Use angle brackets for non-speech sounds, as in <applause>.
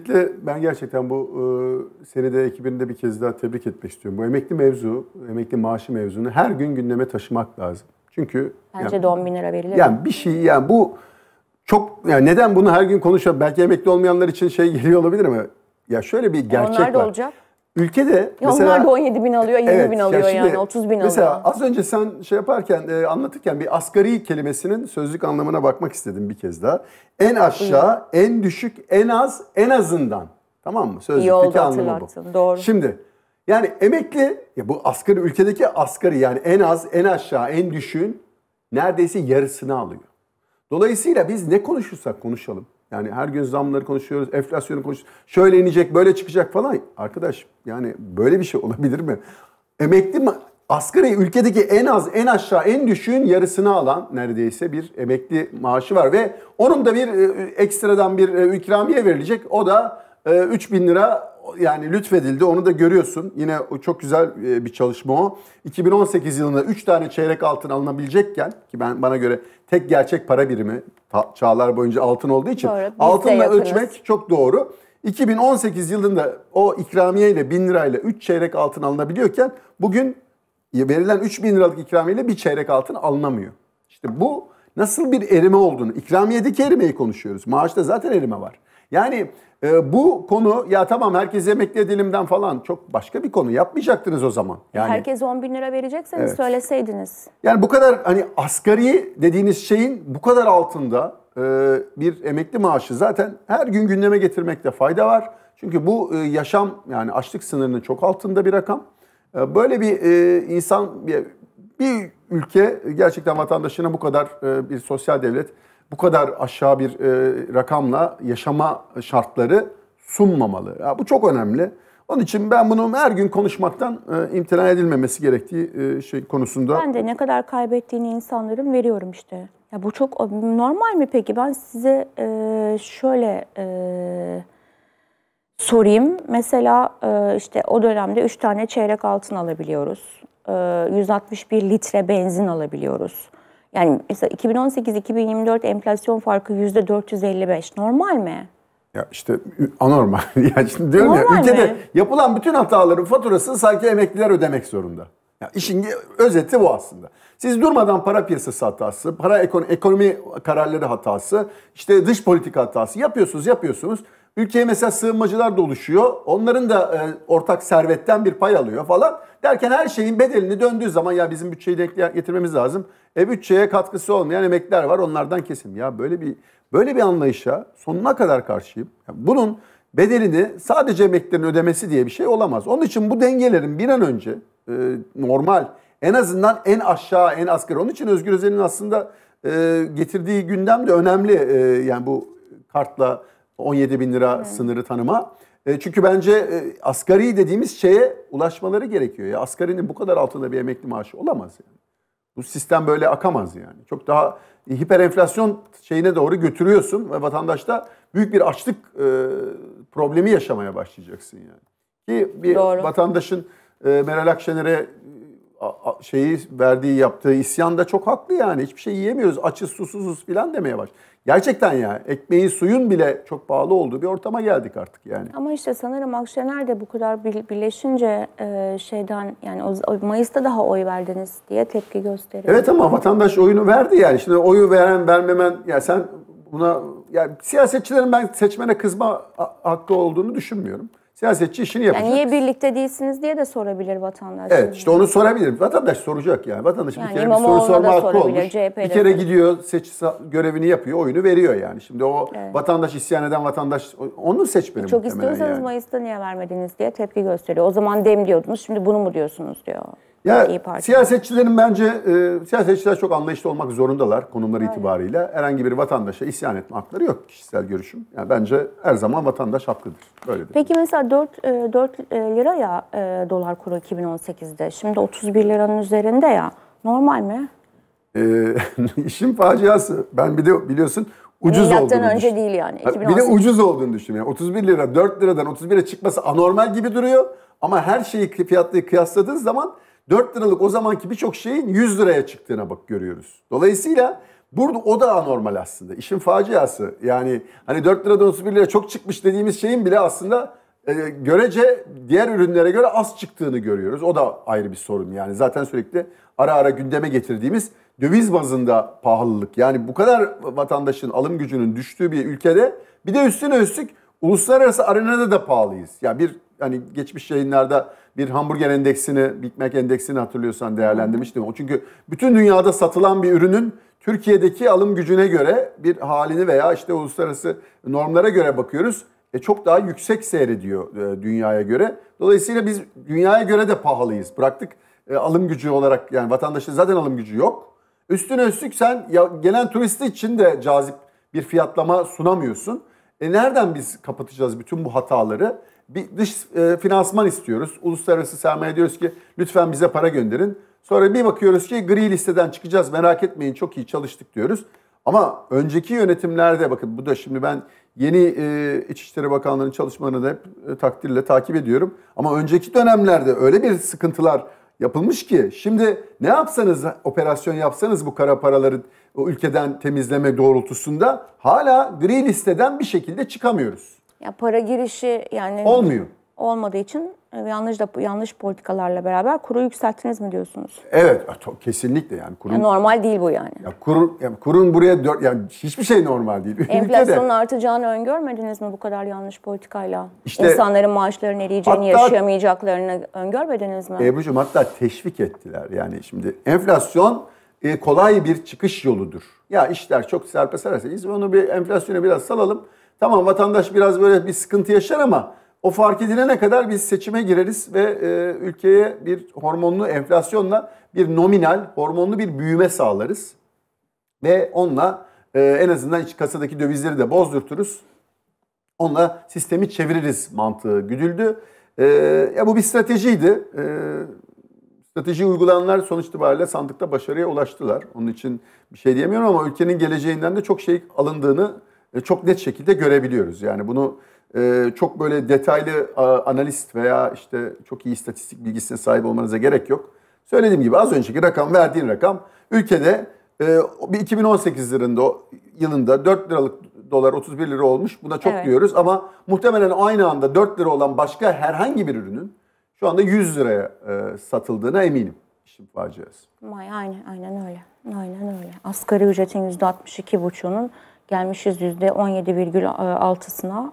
Öncelikle ben gerçekten bu e, seride ekibini de bir kez daha tebrik etmek istiyorum. Bu emekli mevzu, emekli maaşı mevzunu her gün gündeme taşımak lazım. Çünkü bence yani, de 10 bin lira verilir. Yani bir şey yani bu çok yani neden bunu her gün konuşuyor? Belki emekli olmayanlar için şey <laughs> geliyor olabilir ama ya şöyle bir gerçek e onlar da olacak. Ülkede ya mesela... Onlar da 17 bin alıyor, 20 evet, bin alıyor ya şimdi, yani, 30 bin alıyor. Mesela az önce sen şey yaparken, e, anlatırken bir asgari kelimesinin sözlük anlamına bakmak istedim bir kez daha. En aşağı, en düşük, en az, en azından. Tamam mı? Sözlükteki anlamı bu. Doğru. Şimdi yani emekli, ya bu asgari, ülkedeki asgari yani en az, en aşağı, en düşük neredeyse yarısını alıyor. Dolayısıyla biz ne konuşursak konuşalım yani her gün zamları konuşuyoruz, enflasyonu konuşuyoruz. Şöyle inecek, böyle çıkacak falan. Arkadaş yani böyle bir şey olabilir mi? Emekli mi? Asgari ülkedeki en az, en aşağı, en düşüğün yarısını alan neredeyse bir emekli maaşı var. Ve onun da bir e, e, ekstradan bir e, ikramiye verilecek. O da 3 bin lira yani lütfedildi. Onu da görüyorsun. Yine o çok güzel e, bir çalışma o. 2018 yılında 3 tane çeyrek altın alınabilecekken ki ben bana göre tek gerçek para birimi çağlar boyunca altın olduğu için doğru, altınla ölçmek çok doğru. 2018 yılında o ikramiye ile 1000 lirayla 3 çeyrek altın alınabiliyorken bugün verilen 3000 liralık ikramiye ile bir çeyrek altın alınamıyor. İşte bu nasıl bir erime olduğunu, ikramiyedeki erimeyi konuşuyoruz. Maaşta zaten erime var. Yani e, bu konu ya tamam herkes emekli dilimden falan çok başka bir konu yapmayacaktınız o zaman. Yani, Herkes 10 bin lira verecekseniz evet. söyleseydiniz. Yani bu kadar hani asgari dediğiniz şeyin bu kadar altında e, bir emekli maaşı zaten her gün gündeme getirmekte fayda var. Çünkü bu e, yaşam yani açlık sınırının çok altında bir rakam. E, böyle bir e, insan bir, bir ülke gerçekten vatandaşına bu kadar e, bir sosyal devlet, bu kadar aşağı bir e, rakamla yaşama şartları sunmamalı. Ya bu çok önemli. Onun için ben bunu her gün konuşmaktan e, imtina edilmemesi gerektiği şey konusunda. Ben de ne kadar kaybettiğini insanların veriyorum işte. Ya bu çok normal mi peki? Ben size şöyle sorayım. Mesela işte o dönemde 3 tane çeyrek altın alabiliyoruz. 161 e, litre benzin alabiliyoruz. Yani mesela 2018-2024 enflasyon farkı %455 normal mi? Ya işte anormal. <laughs> ya şimdi diyorum anormal ya ülkede mi? yapılan bütün hataların faturasını sanki emekliler ödemek zorunda. Ya işin özeti bu aslında. Siz durmadan para piyasası hatası, para ekonomi kararları hatası, işte dış politika hatası yapıyorsunuz, yapıyorsunuz. Ülkeye mesela sığınmacılar da oluşuyor. Onların da e, ortak servetten bir pay alıyor falan. Derken her şeyin bedelini döndüğü zaman ya bizim bütçeyi denk getirmemiz lazım. E bütçeye katkısı olmayan emekler var onlardan kesim. Ya böyle bir böyle bir anlayışa sonuna kadar karşıyım. Yani bunun bedelini sadece emeklerin ödemesi diye bir şey olamaz. Onun için bu dengelerin bir an önce e, normal en azından en aşağı en asgari. Onun için Özgür Özel'in aslında e, getirdiği gündem de önemli. E, yani bu kartla 17 bin lira hmm. sınırı tanıma. E, çünkü bence e, asgari dediğimiz şeye ulaşmaları gerekiyor. Ya asgarinin bu kadar altında bir emekli maaşı olamaz yani. Bu sistem böyle akamaz yani. Çok daha hiperenflasyon şeyine doğru götürüyorsun ve vatandaşta büyük bir açlık e, problemi yaşamaya başlayacaksın yani. Ki bir doğru. vatandaşın e, Meral Akşener'e şeyi verdiği yaptığı isyan da çok haklı yani. Hiçbir şey yiyemiyoruz. Açız susuzuz filan demeye baş. Gerçekten ya ekmeğin suyun bile çok pahalı olduğu bir ortama geldik artık yani. Ama işte sanırım Akşener de bu kadar birleşince e, şeyden yani Mayıs'ta daha oy verdiniz diye tepki gösteriyor. Evet ama vatandaş oyunu verdi yani. Şimdi oyu veren vermemen ya sen buna yani siyasetçilerin ben seçmene kızma hakkı olduğunu düşünmüyorum. Siyasetçi işini yapacak. Yani niye birlikte değilsiniz diye de sorabilir vatandaş. Evet işte onu sorabilir. Vatandaş soracak yani. Vatandaş yani bir kere bir soru sorma hakkı olmuş. CHP'de bir kere de. gidiyor seç görevini yapıyor, oyunu veriyor yani. Şimdi o evet. vatandaş isyan eden vatandaş onun seçmeni e, Çok istiyorsanız yani. Mayıs'ta niye vermediniz diye tepki gösteriyor. O zaman dem diyordunuz şimdi bunu mu diyorsunuz diyor. Ya İyi Parti. siyasetçilerin bence e, siyasetçiler çok anlayışlı olmak zorundalar konumları Aynen. itibarıyla. Herhangi bir vatandaşa isyan etme hakları yok kişisel görüşüm. Yani bence her zaman vatandaş haklıdır. Böyle. Peki mesela 4 4 e, e, lira ya e, dolar kuru 2018'de. Şimdi 31 liranın üzerinde ya. Normal mi? E, <laughs> işin faciası. Ben bir de biliyorsun hani ucuz Milattan olduğunu önce değil yani. 2018. Bir de ucuz olduğunu düşünüyorum. Yani 31 lira 4 liradan 31'e çıkması anormal gibi duruyor. Ama her şeyi fiyatlı kıyasladığın zaman 4 liralık o zamanki birçok şeyin 100 liraya çıktığına bak görüyoruz. Dolayısıyla burada o da anormal aslında. İşin faciası. Yani hani 4 liradan 31 lira çok çıkmış dediğimiz şeyin bile aslında e, görece diğer ürünlere göre az çıktığını görüyoruz. O da ayrı bir sorun yani. Zaten sürekli ara ara gündeme getirdiğimiz döviz bazında pahalılık. Yani bu kadar vatandaşın alım gücünün düştüğü bir ülkede bir de üstüne üstlük uluslararası arenada da pahalıyız. Ya yani bir hani geçmiş yayınlarda bir hamburger endeksini, Big Mac endeksini hatırlıyorsan değerlendirmiştim. O çünkü bütün dünyada satılan bir ürünün Türkiye'deki alım gücüne göre bir halini veya işte uluslararası normlara göre bakıyoruz. E çok daha yüksek seyrediyor e, dünyaya göre. Dolayısıyla biz dünyaya göre de pahalıyız. Bıraktık e, alım gücü olarak yani vatandaşın zaten alım gücü yok. Üstüne üstlük sen ya, gelen turisti için de cazip bir fiyatlama sunamıyorsun. E nereden biz kapatacağız bütün bu hataları? bir dış e, finansman istiyoruz. Uluslararası sermaye diyoruz ki lütfen bize para gönderin. Sonra bir bakıyoruz ki gri listeden çıkacağız merak etmeyin çok iyi çalıştık diyoruz. Ama önceki yönetimlerde bakın bu da şimdi ben yeni e, İçişleri Bakanlığı'nın çalışmalarını da hep e, takdirle takip ediyorum. Ama önceki dönemlerde öyle bir sıkıntılar yapılmış ki şimdi ne yapsanız operasyon yapsanız bu kara paraları o ülkeden temizleme doğrultusunda hala gri listeden bir şekilde çıkamıyoruz. Ya para girişi yani olmuyor. Olmadığı için e, yanlış da yanlış politikalarla beraber kuru yükselttiniz mi diyorsunuz? Evet, kesinlikle yani kurun. Ya normal değil bu yani. Ya kur yani kurun buraya dört yani hiçbir şey normal değil. <laughs> Enflasyonun artacağını öngörmediniz mi bu kadar yanlış politikayla? İşte, İnsanların maaşlarını eriyeceğini, hatta, yaşayamayacaklarını öngörmediniz mi? Ebru'cum hatta teşvik ettiler. Yani şimdi enflasyon e, kolay bir çıkış yoludur. Ya işler çok serpe sararsa biz onu bir enflasyona biraz salalım. Tamam vatandaş biraz böyle bir sıkıntı yaşar ama o fark edilene kadar biz seçime gireriz ve e, ülkeye bir hormonlu enflasyonla bir nominal hormonlu bir büyüme sağlarız. Ve onunla e, en azından iç kasadaki dövizleri de bozdurturuz. Onunla sistemi çeviririz mantığı güdüldü. E, ya bu bir stratejiydi. E, strateji uygulanlar sonuç itibariyle sandıkta başarıya ulaştılar. Onun için bir şey diyemiyorum ama ülkenin geleceğinden de çok şey alındığını e, çok net şekilde görebiliyoruz. Yani bunu e, çok böyle detaylı analist veya işte çok iyi istatistik bilgisine sahip olmanıza gerek yok. Söylediğim gibi az önceki rakam verdiğin rakam ülkede 2018 e, yılında yılında 4 liralık dolar 31 lira olmuş. Buna çok evet. diyoruz ama muhtemelen aynı anda 4 lira olan başka herhangi bir ürünün şu anda 100 liraya satıldığına eminim işin faciası. Aynen, aynen öyle. Aynen öyle. Asgari ücretin %62,5'unun gelmişiz %17,6'sına.